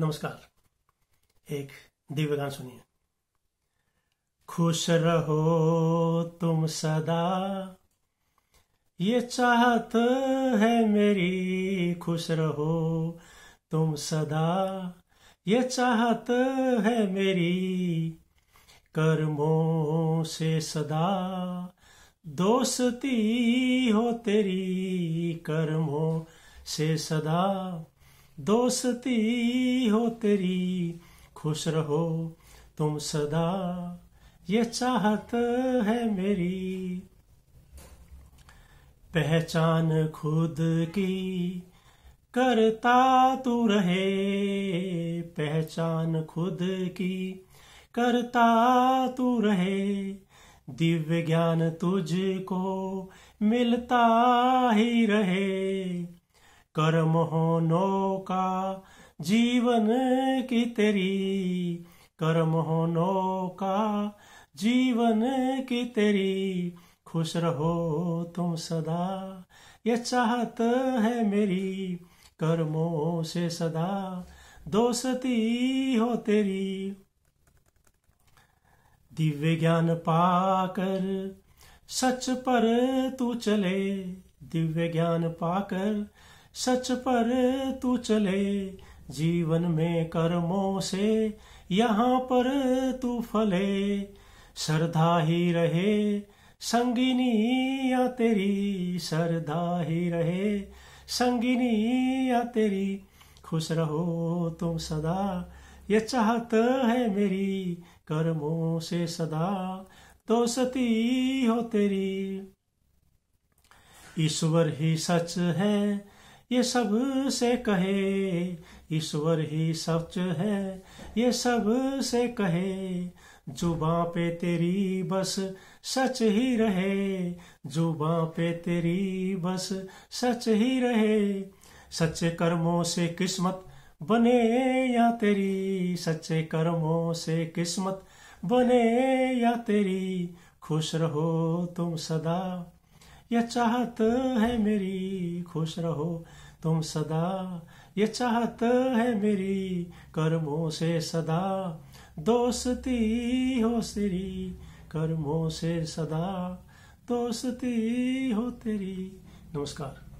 नमस्कार एक दिव्य गान सुनिए खुश रहो तुम सदा ये चाहत है मेरी खुश रहो तुम सदा ये चाहत है मेरी कर्मों से सदा दोस्ती हो तेरी कर्मों से सदा दोस्ती हो तेरी खुश रहो तुम सदा ये चाहत है मेरी पहचान खुद की करता तू रहे पहचान खुद की करता तू रहे दिव्य ज्ञान तुझको मिलता ही रहे कर्म हो नौका जीवन की तेरी कर्म हो नौका जीवन की तेरी खुश रहो तुम सदा ये चाहत है मेरी कर्मों से सदा दोस्ती हो तेरी दिव्य ज्ञान पाकर सच पर तू चले दिव्य ज्ञान पाकर सच पर तू चले जीवन में कर्मों से यहाँ पर तू फले श्रद्धा ही रहे या तेरी श्रद्धा ही रहे या तेरी खुश रहो तुम सदा ये चाहत है मेरी कर्मों से सदा दोस्ती हो तेरी ईश्वर ही सच है ये सब से कहे ईश्वर ही सच है ये सब से कहे जुबा पे तेरी बस सच ही रहे जुबा पे तेरी बस सच ही रहे सच्चे कर्मों से किस्मत बने या तेरी सच्चे कर्मों से किस्मत बने या तेरी खुश रहो तुम सदा ये चाहत है मेरी खुश रहो तुम सदा ये चाहत है मेरी कर्मों से सदा दोस्ती हो तेरी कर्मों से सदा दोस्ती हो तेरी नमस्कार